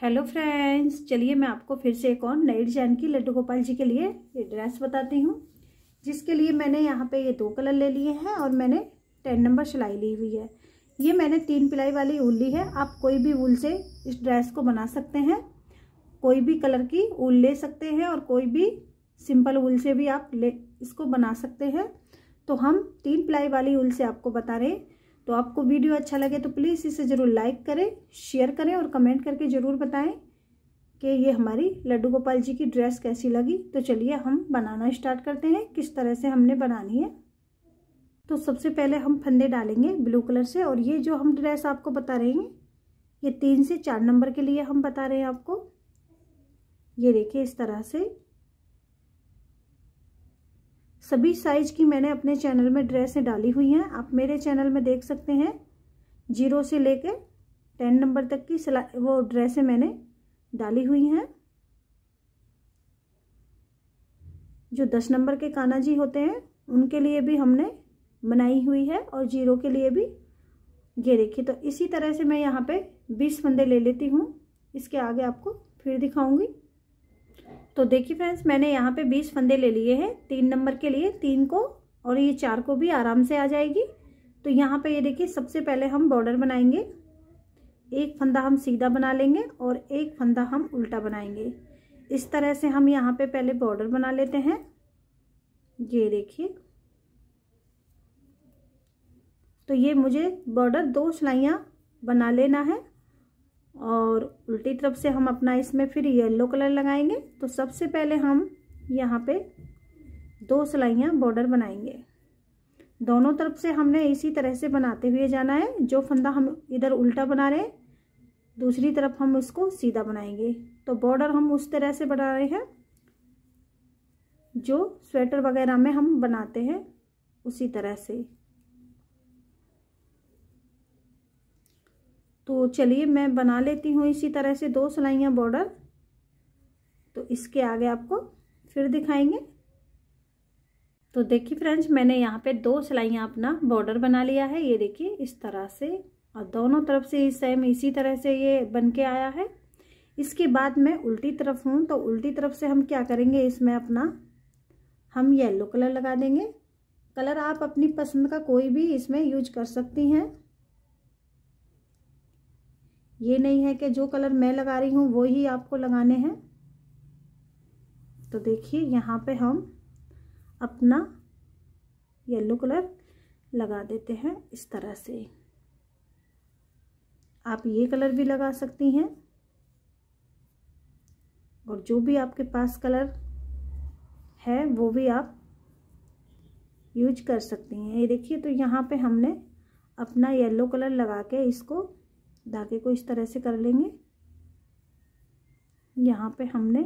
hello friends चलिए मैं आपको फिर से एक और नई डिजाइन की लड्डू गोपाल जी के लिए ये ड्रेस बताती हूँ जिसके लिए मैंने यहाँ पे ये दो कलर ले लिए हैं और मैंने टेन नंबर सिलाई ली हुई है ये मैंने तीन पिलाई वाली ऊल ली है आप कोई भी ऊल से इस ड्रेस को बना सकते हैं कोई भी कलर की ऊल ले सकते हैं और कोई भी सिंपल ऊल से भी आप ले इसको बना सकते हैं तो हम तीन पिलाई वाली ऊल से आपको बता रहे हैं तो आपको वीडियो अच्छा लगे तो प्लीज़ इसे ज़रूर लाइक करें शेयर करें और कमेंट करके ज़रूर बताएं कि ये हमारी लड्डू गोपाल जी की ड्रेस कैसी लगी तो चलिए हम बनाना स्टार्ट करते हैं किस तरह से हमने बनानी है तो सबसे पहले हम फंदे डालेंगे ब्लू कलर से और ये जो हम ड्रेस आपको बता रहे हैं ये तीन से चार नंबर के लिए हम बता रहे हैं आपको ये देखिए इस तरह से सभी साइज की मैंने अपने चैनल में ड्रेसें डाली हुई हैं आप मेरे चैनल में देख सकते हैं जीरो से कर टेन नंबर तक की सिलाई वो ड्रेसें मैंने डाली हुई हैं जो दस नंबर के काना जी होते हैं उनके लिए भी हमने बनाई हुई है और जीरो के लिए भी ये देखिए तो इसी तरह से मैं यहाँ पे बीस फंदे ले लेती हूँ इसके आगे आपको फिर दिखाऊंगी तो देखिए फ्रेंड्स मैंने यहाँ पे बीस फंदे ले लिए हैं तीन नंबर के लिए तीन को और ये चार को भी आराम से आ जाएगी तो यहाँ पे ये देखिए सबसे पहले हम बॉर्डर बनाएंगे एक फंदा हम सीधा बना लेंगे और एक फंदा हम उल्टा बनाएंगे इस तरह से हम यहाँ पे पहले बॉर्डर बना लेते हैं ये देखिए तो ये मुझे बॉर्डर दो सिलाइयाँ बना लेना है और उल्टी तरफ से हम अपना इसमें फिर येलो कलर लगाएंगे तो सबसे पहले हम यहाँ पे दो सिलाइयाँ बॉर्डर बनाएंगे दोनों तरफ से हमने इसी तरह से बनाते हुए जाना है जो फंदा हम इधर उल्टा बना रहे हैं दूसरी तरफ हम उसको सीधा बनाएंगे तो बॉर्डर हम उस तरह से बना रहे हैं जो स्वेटर वगैरह में हम बनाते हैं उसी तरह से तो चलिए मैं बना लेती हूँ इसी तरह से दो सिलाइयाँ बॉर्डर तो इसके आगे आपको फिर दिखाएंगे तो देखिए फ्रेंड्स मैंने यहाँ पे दो सिलाइयाँ अपना बॉर्डर बना लिया है ये देखिए इस तरह से और दोनों तरफ से सेम इसी तरह से ये बन के आया है इसके बाद मैं उल्टी तरफ हूँ तो उल्टी तरफ से हम क्या करेंगे इसमें अपना हम येलो कलर लगा देंगे कलर आप अपनी पसंद का कोई भी इसमें यूज कर सकती हैं ये नहीं है कि जो कलर मैं लगा रही हूँ वो ही आपको लगाने हैं तो देखिए यहाँ पे हम अपना येलो कलर लगा देते हैं इस तरह से आप ये कलर भी लगा सकती हैं और जो भी आपके पास कलर है वो भी आप यूज कर सकती हैं ये देखिए तो यहाँ पे हमने अपना येलो कलर लगा के इसको धागे को इस तरह से कर लेंगे यहाँ पे हमने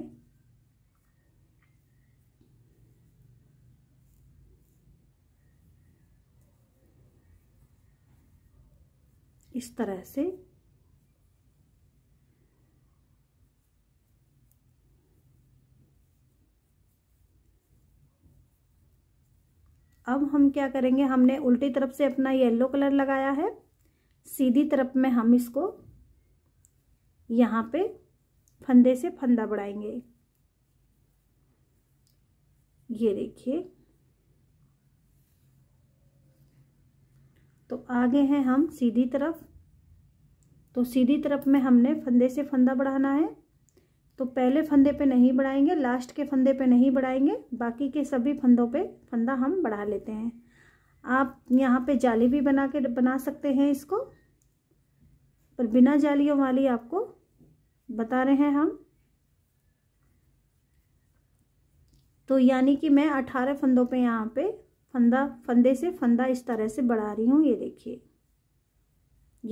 इस तरह से अब हम क्या करेंगे हमने उल्टी तरफ से अपना येलो कलर लगाया है सीधी तरफ में हम इसको यहाँ पे फंदे से फंदा बढ़ाएंगे ये देखिए तो आगे हैं हम सीधी तरफ तो सीधी तरफ में हमने फंदे से फंदा बढ़ाना है तो पहले फंदे पे नहीं बढ़ाएंगे लास्ट के फंदे पे नहीं बढ़ाएंगे बाकी के सभी फंदों पे फंदा हम बढ़ा लेते हैं आप यहाँ पे जाली भी बना के बना सकते हैं इसको पर बिना जालियों वाली आपको बता रहे हैं हम तो यानी कि मैं अठारह फंदों पे यहाँ पे फंदा फंदे से फंदा इस तरह से बढ़ा रही हूँ ये देखिए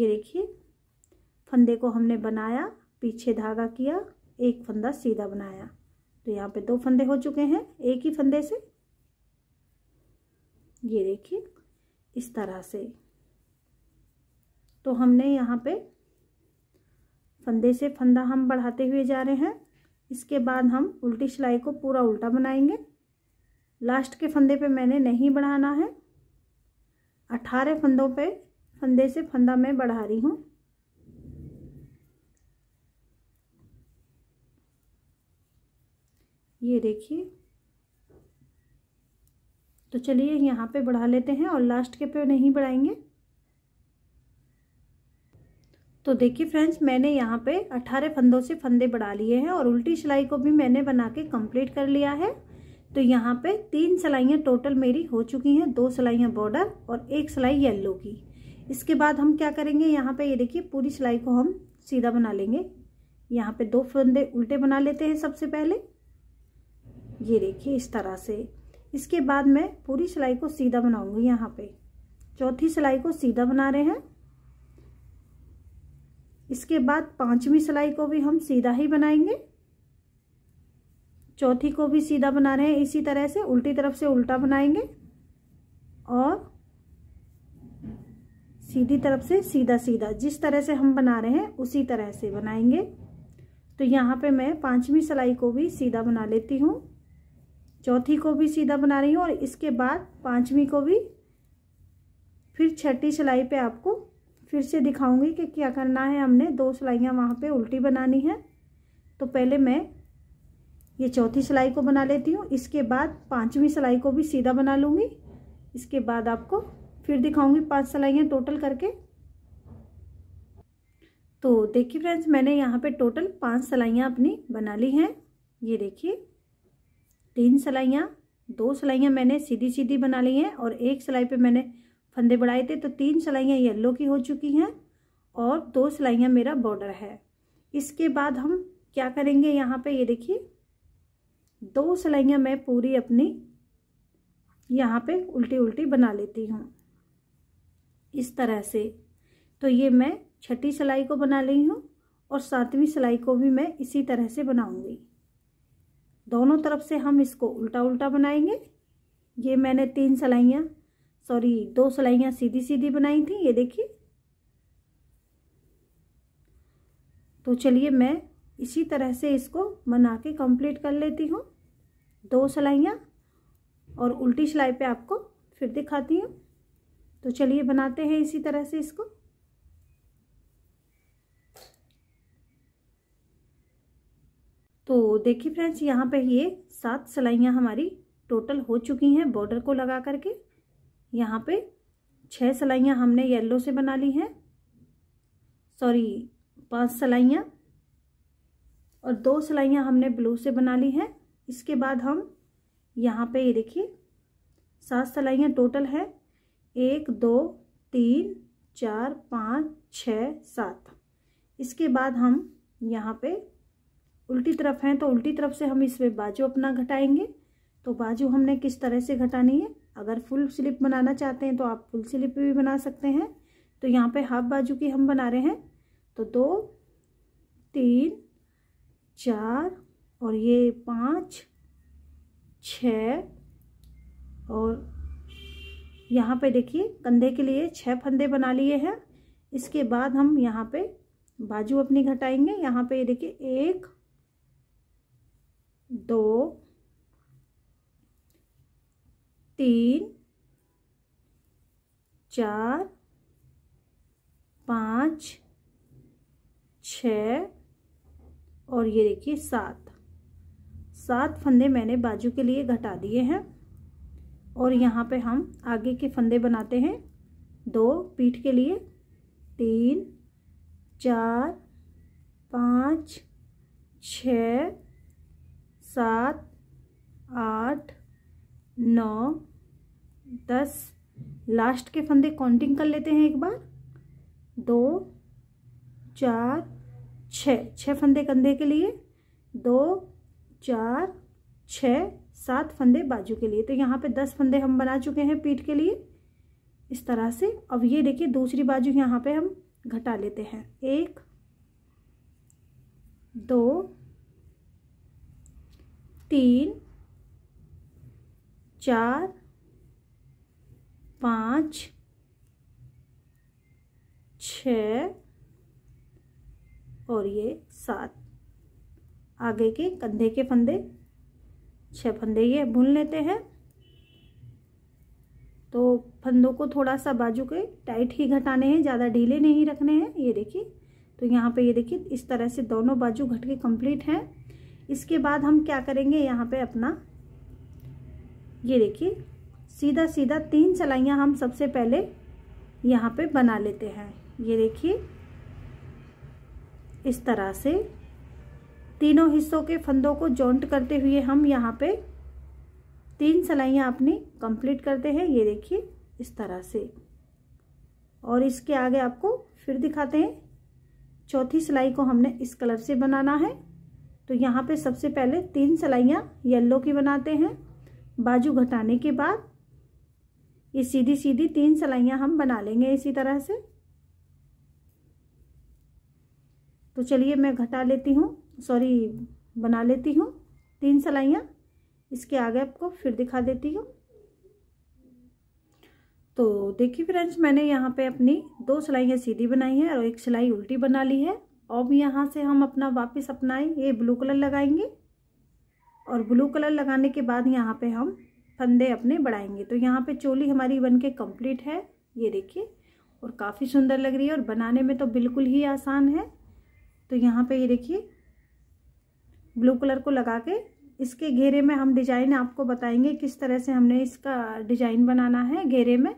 ये देखिए फंदे को हमने बनाया पीछे धागा किया एक फंदा सीधा बनाया तो यहाँ पे दो फंदे हो चुके हैं एक ही फंदे से ये देखिए इस तरह से तो हमने यहाँ पे फंदे से फंदा हम बढ़ाते हुए जा रहे हैं इसके बाद हम उल्टी सिलाई को पूरा उल्टा बनाएंगे लास्ट के फंदे पे मैंने नहीं बढ़ाना है अठारह फंदों पे फंदे से फंदा मैं बढ़ा रही हूँ ये देखिए तो चलिए यहाँ पे बढ़ा लेते हैं और लास्ट के पे नहीं बढ़ाएंगे तो देखिए फ्रेंड्स मैंने यहाँ पे 18 फंदों से फंदे बढ़ा लिए हैं और उल्टी सिलाई को भी मैंने बना के कम्प्लीट कर लिया है तो यहाँ पे तीन सिलाइयाँ टोटल मेरी हो चुकी हैं दो सिलाइयाँ बॉर्डर और एक सिलाई येल्लो की इसके बाद हम क्या करेंगे यहाँ पे ये यह देखिए पूरी सिलाई को हम सीधा बना लेंगे यहाँ पे दो फंदे उल्टे बना लेते हैं सबसे पहले ये देखिए इस तरह से इसके बाद मैं पूरी सिलाई को सीधा बनाऊंगी यहाँ पे चौथी सिलाई को सीधा बना रहे हैं इसके बाद पांचवी सिलाई को भी हम सीधा ही बनाएंगे चौथी को भी सीधा बना रहे हैं इसी तरह से उल्टी तरफ से उल्टा बनाएंगे और सीधी तरफ से सीधा सीधा जिस तरह से हम बना रहे हैं उसी तरह से बनाएंगे तो यहाँ पे मैं पांचवी सिलाई को भी सीधा बना लेती हूँ चौथी को भी सीधा बना रही हूँ और इसके बाद पांचवी को भी फिर छठी सिलाई पे आपको फिर से दिखाऊंगी कि क्या करना है हमने दो सिलाइयाँ वहाँ पे उल्टी बनानी है तो पहले मैं ये चौथी सिलाई को बना लेती हूँ इसके बाद पांचवी सिलाई को भी सीधा बना लूँगी इसके बाद आपको फिर दिखाऊंगी पांच सिलाइयाँ टोटल करके तो देखिए फ्रेंड्स मैंने यहाँ पे टोटल पांच सिलाइयाँ अपनी बना ली हैं ये देखिए तीन सिलाइयाँ दो सिलाइयाँ मैंने सीधी सीधी बना ली हैं और एक सिलाई पर मैंने फंदे बढ़ाए थे तो तीन सिलाइयाँ येल्लो की हो चुकी हैं और दो सिलाइयाँ मेरा बॉर्डर है इसके बाद हम क्या करेंगे यहाँ पे ये देखिए दो सिलाइयाँ मैं पूरी अपनी यहाँ पे उल्टी उल्टी बना लेती हूँ इस तरह से तो ये मैं छठी सिलाई को बना ली हूँ और सातवीं सिलाई को भी मैं इसी तरह से बनाऊंगी दोनों तरफ से हम इसको उल्टा उल्टा बनाएंगे ये मैंने तीन सिलाइयाँ सॉरी दो सिलाइयाँ सीधी सीधी बनाई थी ये देखिए तो चलिए मैं इसी तरह से इसको बना के कंप्लीट कर लेती हूँ दो सिलाइयाँ और उल्टी सिलाई पे आपको फिर दिखाती हूँ तो चलिए बनाते हैं इसी तरह से इसको तो देखिए फ्रेंड्स यहाँ पे ये सात सिलाइयाँ हमारी टोटल हो चुकी हैं बॉर्डर को लगा करके यहाँ पे छः सलाइयाँ हमने येलो से बना ली हैं सॉरी पांच सलाइयाँ और दो सलाइयाँ हमने ब्लू से बना ली हैं इसके बाद हम यहाँ पे ये देखिए सात सलाइयाँ टोटल है एक दो तीन चार पाँच छ सात इसके बाद हम यहाँ पे उल्टी तरफ हैं तो उल्टी तरफ से हम इसमें बाजू अपना घटाएंगे तो बाजू हमने किस तरह से घटानी है अगर फुल स्लिप बनाना चाहते हैं तो आप फुल स्लिप भी बना सकते हैं तो यहाँ पे हाफ बाजू की हम बना रहे हैं तो दो तीन चार और ये पाँच छ और यहाँ पे देखिए कंधे के लिए छः फंदे बना लिए हैं इसके बाद हम यहाँ पे बाजू अपनी घटाएंगे यहाँ पे ये देखिए एक दो तीन चार पाँच छ और ये देखिए सात सात फंदे मैंने बाजू के लिए घटा दिए हैं और यहाँ पे हम आगे के फंदे बनाते हैं दो पीठ के लिए तीन चार पाँच छ सात आठ नौ दस लास्ट के फंदे काउंटिंग कर लेते हैं एक बार दो चार छ छः फंदे कंधे के लिए दो चार छ सात फंदे बाजू के लिए तो यहाँ पे दस फंदे हम बना चुके हैं पीठ के लिए इस तरह से अब ये देखिए दूसरी बाजू यहाँ पे हम घटा लेते हैं एक दो तीन चार पाँच छ और ये सात आगे के कंधे के फंदे छ फंदे ये भून लेते हैं तो फंदों को थोड़ा सा बाजू के टाइट ही घटाने हैं ज़्यादा ढीले नहीं रखने हैं ये देखिए तो यहाँ पे ये देखिए इस तरह से दोनों बाजू घट के कंप्लीट हैं इसके बाद हम क्या करेंगे यहाँ पे अपना ये देखिए सीधा सीधा तीन सलाइयाँ हम सबसे पहले यहाँ पे बना लेते हैं ये देखिए इस तरह से तीनों हिस्सों के फंदों को जॉइंट करते हुए हम यहाँ पे तीन सलाइयाँ अपनी कंप्लीट करते हैं ये देखिए इस तरह से और इसके आगे आपको फिर दिखाते हैं चौथी सिलाई को हमने इस कलर से बनाना है तो यहाँ पे सबसे पहले तीन सलाइयाँ येलो की बनाते हैं बाजू घटाने के बाद ये सीधी सीधी तीन सिलाइयाँ हम बना लेंगे इसी तरह से तो चलिए मैं घटा लेती हूँ सॉरी बना लेती हूँ तीन सिलाइयाँ इसके आगे आपको फिर दिखा देती हूँ तो देखिए फ्रेंड्स मैंने यहाँ पे अपनी दो सिलाइयाँ सीधी बनाई है और एक सिलाई उल्टी बना ली है अब यहाँ से हम अपना वापस अपनाएं ये ब्लू कलर लगाएंगे और ब्लू कलर लगाने के बाद यहाँ पे हम फंदे अपने बढ़ाएंगे तो यहाँ पे चोली हमारी बन के कम्प्लीट है ये देखिए और काफ़ी सुंदर लग रही है और बनाने में तो बिल्कुल ही आसान है तो यहाँ पे ये देखिए ब्लू कलर को लगा के इसके घेरे में हम डिजाइन आपको बताएंगे किस तरह से हमने इसका डिजाइन बनाना है घेरे में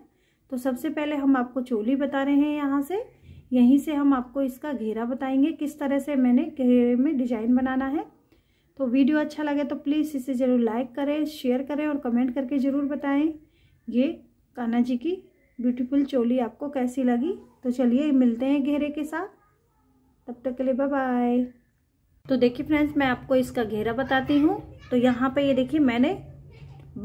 तो सबसे पहले हम आपको चोली बता रहे हैं यहाँ से यहीं से हम आपको इसका घेरा बताएंगे किस तरह से मैंने घेरे में डिजाइन बनाना है तो वीडियो अच्छा लगे तो प्लीज़ इसे ज़रूर लाइक करें शेयर करें और कमेंट करके ज़रूर बताएं ये कान्हा जी की ब्यूटीफुल चोली आपको कैसी लगी तो चलिए मिलते हैं घेरे के साथ तब तक के लिए बाय बाय तो देखिए फ्रेंड्स मैं आपको इसका घेरा बताती हूँ तो यहाँ पर ये देखिए मैंने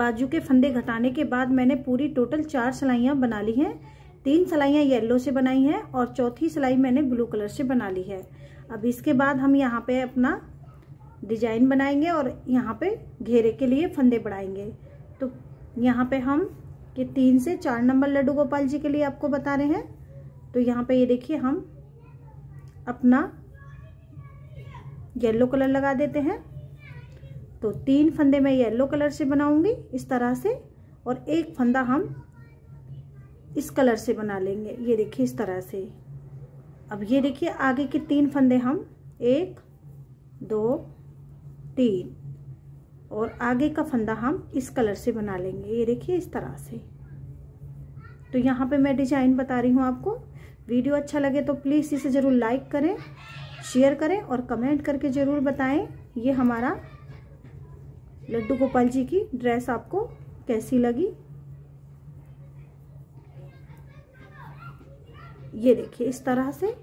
बाजू के फंदे घटाने के बाद मैंने पूरी टोटल चार सिलाइयाँ बना ली हैं तीन सिलाइयाँ येलो से बनाई हैं और चौथी सिलाई मैंने ब्लू कलर से बना ली है अब इसके बाद हम यहाँ पे अपना डिजाइन बनाएंगे और यहाँ पे घेरे के लिए फंदे बढ़ाएंगे तो यहाँ पे हम ये तीन से चार नंबर लड्डू गोपाल जी के लिए आपको बता रहे हैं तो यहाँ पे ये देखिए हम अपना येलो कलर लगा देते हैं तो तीन फंदे मैं येलो कलर से बनाऊंगी इस तरह से और एक फंदा हम इस कलर से बना लेंगे ये देखिए इस तरह से अब ये देखिए आगे के तीन फंदे हम एक दो तीन और आगे का फंदा हम इस कलर से बना लेंगे ये देखिए इस तरह से तो यहाँ पे मैं डिजाइन बता रही हूँ आपको वीडियो अच्छा लगे तो प्लीज़ इसे ज़रूर लाइक करें शेयर करें और कमेंट करके ज़रूर बताएं ये हमारा लड्डू गोपाल जी की ड्रेस आपको कैसी लगी ये देखिए इस तरह से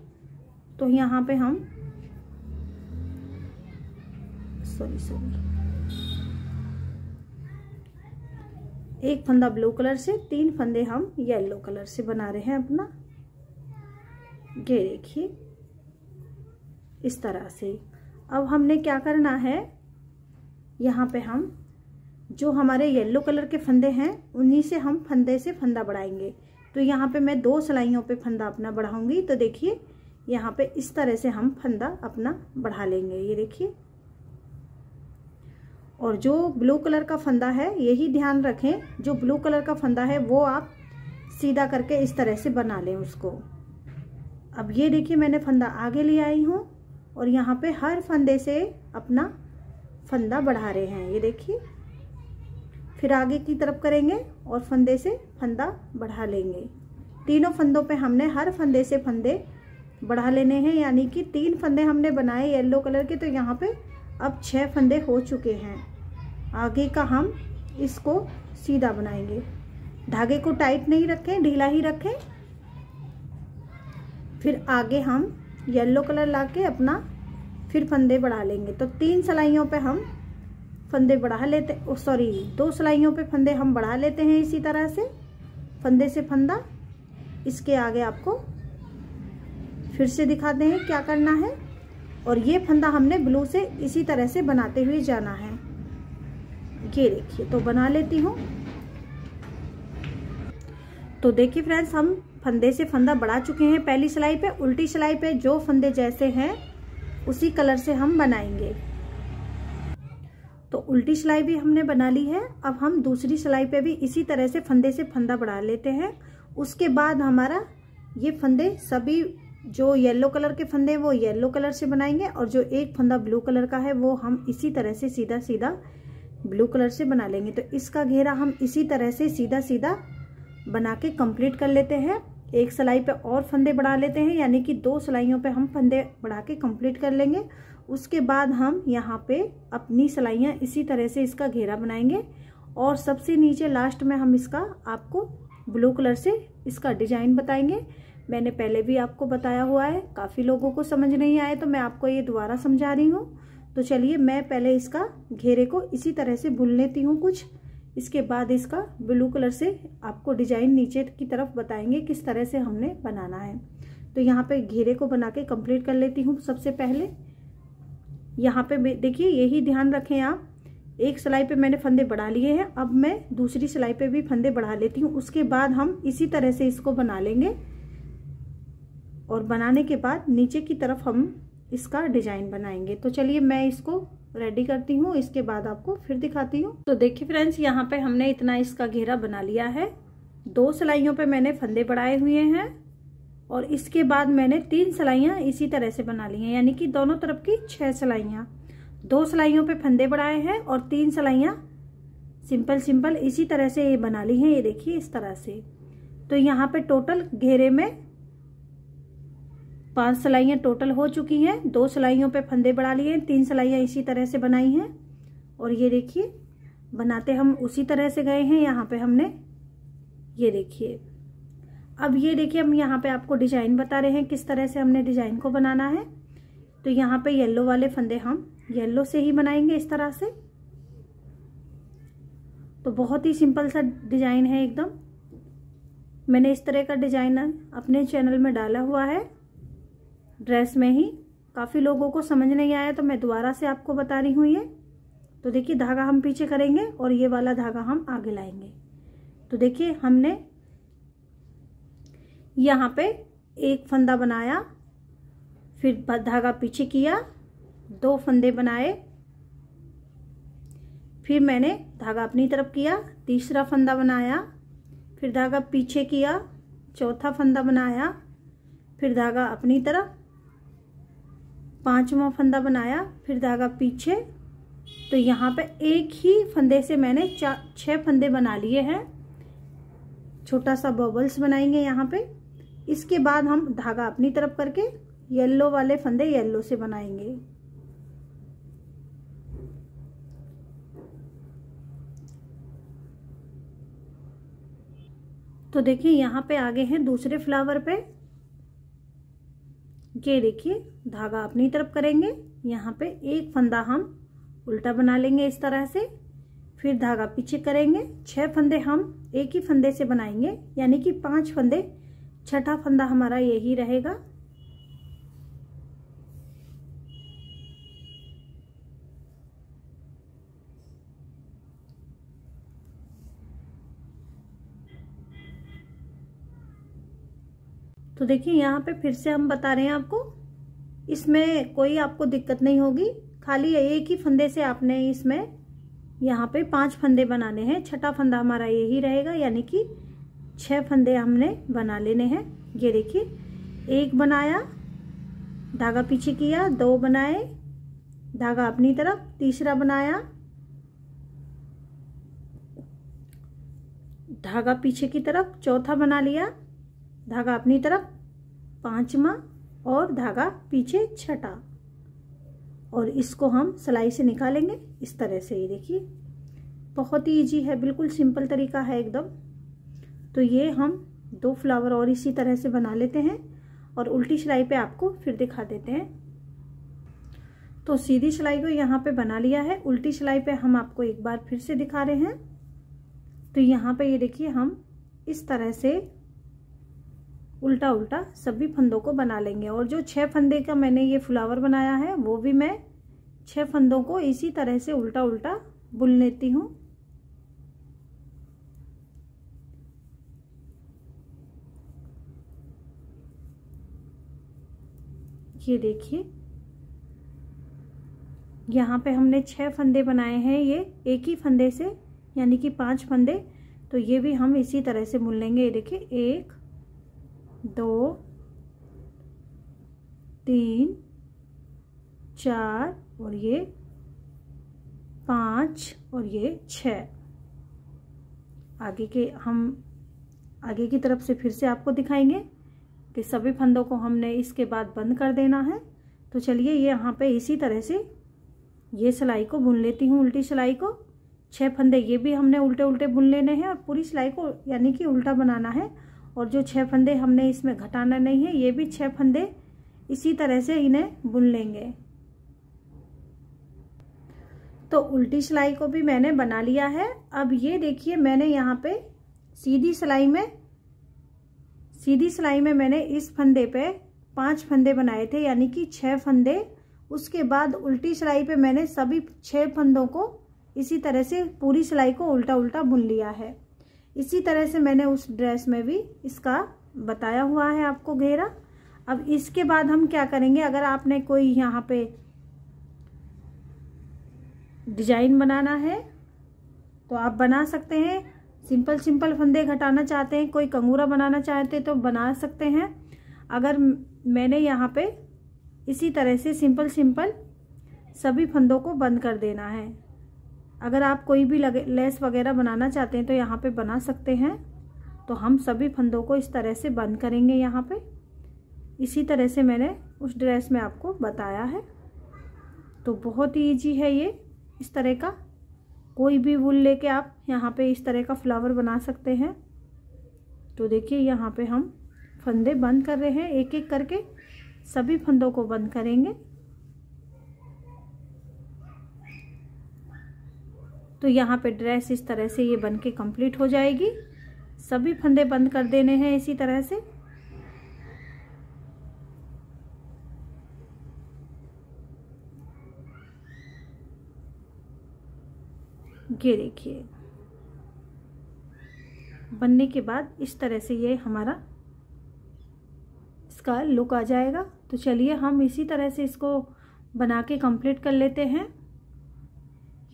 तो यहाँ पे हम सॉरी सॉरी एक फंदा ब्लू कलर से तीन फंदे हम येलो कलर से बना रहे हैं अपना ये देखिए इस तरह से अब हमने क्या करना है यहाँ पे हम जो हमारे येलो कलर के फंदे हैं उन्हीं से हम फंदे से फंदा बढ़ाएंगे तो यहाँ पे मैं दो सिलाइयों पे फंदा अपना बढ़ाऊंगी तो देखिए यहाँ पे इस तरह से हम फंदा अपना बढ़ा लेंगे ये देखिए और जो ब्लू कलर का फंदा है यही ध्यान रखें जो ब्लू कलर का फंदा है वो आप सीधा करके इस तरह से बना लें उसको अब ये देखिए मैंने फंदा आगे ले आई हूँ और यहाँ पे हर फंदे से अपना फंदा बढ़ा रहे हैं ये देखिए फिर आगे की तरफ करेंगे और फंदे से फंदा बढ़ा लेंगे तीनों फंदों पे हमने हर फंदे से फंदे बढ़ा लेने हैं यानी कि तीन फंदे हमने बनाए येलो कलर के तो यहाँ पे अब छः फंदे हो चुके हैं आगे का हम इसको सीधा बनाएंगे धागे को टाइट नहीं रखें ढीला ही रखें फिर आगे हम येलो कलर ला के अपना फिर फंदे बढ़ा लेंगे तो तीन सिलाइयों पे हम फंदे बढ़ा लेते सॉरी दो सलाइयों पे फंदे हम बढ़ा लेते हैं इसी तरह से फंदे से फंदा इसके आगे आपको फिर से दिखाते हैं क्या करना है और ये फंदा हमने ब्लू से इसी तरह से बनाते हुए जाना है ये देखिए तो बना लेती हूँ तो देखिए फ्रेंड्स हम फंदे से फंदा बढ़ा चुके हैं पहली सिलाई पे उल्टी सिलाई पे जो फंदे जैसे हैं उसी कलर से हम बनाएंगे तो उल्टी सिलाई भी हमने बना ली है अब हम दूसरी सिलाई पे भी इसी तरह से फंदे से फंदा बढ़ा लेते हैं उसके बाद हमारा ये फंदे सभी जो येलो कलर के फंदे वो येलो कलर से बनाएंगे और जो एक फंदा ब्लू कलर का है वो हम इसी तरह से सीधा सीधा ब्लू कलर से बना लेंगे तो इसका घेरा हम इसी तरह से सीधा सीधा बना के कंप्लीट कर लेते हैं एक सिलाई पे और फंदे बढ़ा लेते हैं यानी कि दो सिलाइयों पे हम फंदे बढ़ा के कंप्लीट कर लेंगे उसके बाद हम यहाँ पे अपनी सिलाइयाँ इसी तरह से इसका घेरा बनाएंगे और सबसे नीचे लास्ट में हम इसका आपको ब्लू कलर से इसका डिजाइन बताएंगे मैंने पहले भी आपको बताया हुआ है काफ़ी लोगों को समझ नहीं आए तो मैं आपको ये दोबारा समझा रही हूँ तो चलिए मैं पहले इसका घेरे को इसी तरह से भूल लेती हूँ कुछ इसके बाद इसका ब्लू कलर से आपको डिजाइन नीचे की तरफ बताएंगे किस तरह से हमने बनाना है तो यहाँ पे घेरे को बना के कम्प्लीट कर लेती हूँ सबसे पहले यहाँ पे देखिए यही ध्यान रखें आप एक सिलाई पे मैंने फंदे बढ़ा लिए हैं अब मैं दूसरी सिलाई पे भी फंदे बढ़ा लेती हूँ उसके बाद हम इसी तरह से इसको बना लेंगे और बनाने के बाद नीचे की तरफ हम इसका डिजाइन बनाएंगे तो चलिए मैं इसको रेडी करती हूँ इसके बाद आपको फिर दिखाती हूँ तो देखिए फ्रेंड्स यहाँ पे हमने इतना इसका घेरा बना लिया है दो सिलाइयों पे मैंने फंदे बढ़ाए हुए हैं और इसके बाद मैंने तीन सिलाइयाँ इसी तरह से बना ली हैं यानी कि दोनों तरफ की छह सिलाइयाँ दो सिलाइयों पे फंदे बढ़ाए हैं और तीन सिलाइयाँ सिंपल सिंपल इसी तरह से ये बना ली हैं ये देखिए इस तरह से तो यहाँ पे टोटल घेरे में पांच सिलाइयाँ टोटल हो चुकी हैं दो सिलाइयों पे फंदे बढ़ा लिए हैं तीन सिलाइयाँ इसी तरह से बनाई हैं और ये देखिए बनाते हम उसी तरह से गए हैं यहाँ पे हमने ये देखिए अब ये देखिए हम यहाँ पे आपको डिजाइन बता रहे हैं किस तरह से हमने डिजाइन को बनाना है तो यहाँ पे येल्लो वाले फंदे हम येल्लो से ही बनाएंगे इस तरह से तो बहुत ही सिंपल सा डिजाइन है एकदम मैंने इस तरह का डिजाइन अपने चैनल में डाला हुआ है ड्रेस में ही काफ़ी लोगों को समझ नहीं आया तो मैं दोबारा से आपको बता रही हूँ ये तो देखिए धागा हम पीछे करेंगे और ये वाला धागा हम आगे लाएंगे तो देखिए हमने यहाँ पे एक फंदा बनाया फिर धागा पीछे किया दो फंदे बनाए फिर मैंने धागा अपनी तरफ किया तीसरा फंदा बनाया फिर धागा पीछे किया चौथा फंदा बनाया फिर धागा अपनी तरफ पांचवा फंदा बनाया फिर धागा पीछे तो यहाँ पे एक ही फंदे से मैंने छः फंदे बना लिए हैं छोटा सा बबल्स बनाएंगे यहाँ पे इसके बाद हम धागा अपनी तरफ करके येलो वाले फंदे येलो से बनाएंगे तो देखिए यहाँ पे आगे हैं दूसरे फ्लावर पे ये देखिए धागा अपनी तरफ करेंगे यहाँ पे एक फंदा हम उल्टा बना लेंगे इस तरह से फिर धागा पीछे करेंगे छह फंदे हम एक ही फंदे से बनाएंगे यानी कि पांच फंदे छठा फंदा हमारा यही रहेगा तो देखिए यहाँ पे फिर से हम बता रहे हैं आपको इसमें कोई आपको दिक्कत नहीं होगी खाली एक ही फंदे से आपने इसमें यहाँ पे पांच फंदे बनाने हैं छठा फंदा हमारा यही रहेगा यानी कि छह फंदे हमने बना लेने हैं ये देखिए एक बनाया धागा पीछे किया दो बनाए धागा अपनी तरफ तीसरा बनाया धागा पीछे की तरफ चौथा बना लिया धागा अपनी तरफ पांचवा और धागा पीछे छटा और इसको हम सिलाई से निकालेंगे इस तरह से ये देखिए बहुत ही ईजी है बिल्कुल सिंपल तरीका है एकदम तो ये हम दो फ्लावर और इसी तरह से बना लेते हैं और उल्टी सिलाई पे आपको फिर दिखा देते हैं तो सीधी सिलाई को यहाँ पे बना लिया है उल्टी सिलाई पे हम आपको एक बार फिर से दिखा रहे हैं तो यहाँ पे ये देखिए हम इस तरह से उल्टा उल्टा सभी फंदों को बना लेंगे और जो छः फंदे का मैंने ये फ्लावर बनाया है वो भी मैं छः फंदों को इसी तरह से उल्टा उल्टा बुन लेती हूँ ये देखिए यहाँ पे हमने छः फंदे बनाए हैं ये एक ही फंदे से यानी कि पांच फंदे तो ये भी हम इसी तरह से बुन लेंगे ये देखिए एक दो तीन चार और ये पाँच और ये छ आगे के हम आगे की तरफ से फिर से आपको दिखाएंगे कि सभी फंदों को हमने इसके बाद बंद कर देना है तो चलिए ये यहाँ पे इसी तरह से ये सिलाई को बुन लेती हूँ उल्टी सिलाई को छह फंदे ये भी हमने उल्टे उल्टे बुन लेने हैं और पूरी सिलाई को यानी कि उल्टा बनाना है और जो छः फंदे हमने इसमें घटाना नहीं है ये भी छः फंदे इसी तरह से इन्हें बुन लेंगे तो उल्टी सिलाई को भी मैंने बना लिया है अब ये देखिए मैंने यहाँ पे सीधी सिलाई में सीधी सिलाई में मैंने इस फंदे पे पांच फंदे बनाए थे यानी कि छः फंदे उसके बाद उल्टी सिलाई पे मैंने सभी छः फंदों को इसी तरह से पूरी सिलाई को उल्टा उल्टा बुन लिया है इसी तरह से मैंने उस ड्रेस में भी इसका बताया हुआ है आपको घेरा अब इसके बाद हम क्या करेंगे अगर आपने कोई यहाँ पे डिजाइन बनाना है तो आप बना सकते हैं सिंपल सिंपल फंदे घटाना चाहते हैं कोई कंगूरा बनाना चाहते हैं तो बना सकते हैं अगर मैंने यहाँ पे इसी तरह से सिंपल सिंपल सभी फंदों को बंद कर देना है अगर आप कोई भी लगे लेस वगैरह बनाना चाहते हैं तो यहाँ पे बना सकते हैं तो हम सभी फंदों को इस तरह से बंद करेंगे यहाँ पे इसी तरह से मैंने उस ड्रेस में आपको बताया है तो बहुत ही ईजी है ये इस तरह का कोई भी वुल लेके आप यहाँ पे इस तरह का फ्लावर बना सकते हैं तो देखिए यहाँ पे हम फंदे बंद कर रहे हैं एक एक करके सभी फंदों को बंद करेंगे तो यहाँ पे ड्रेस इस तरह से ये बन के कम्प्लीट हो जाएगी सभी फंदे बंद कर देने हैं इसी तरह से ये देखिए बनने के बाद इस तरह से ये हमारा इसका लुक आ जाएगा तो चलिए हम इसी तरह से इसको बना के कंप्लीट कर लेते हैं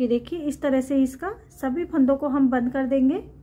ये देखिए इस तरह से इसका सभी फंदों को हम बंद कर देंगे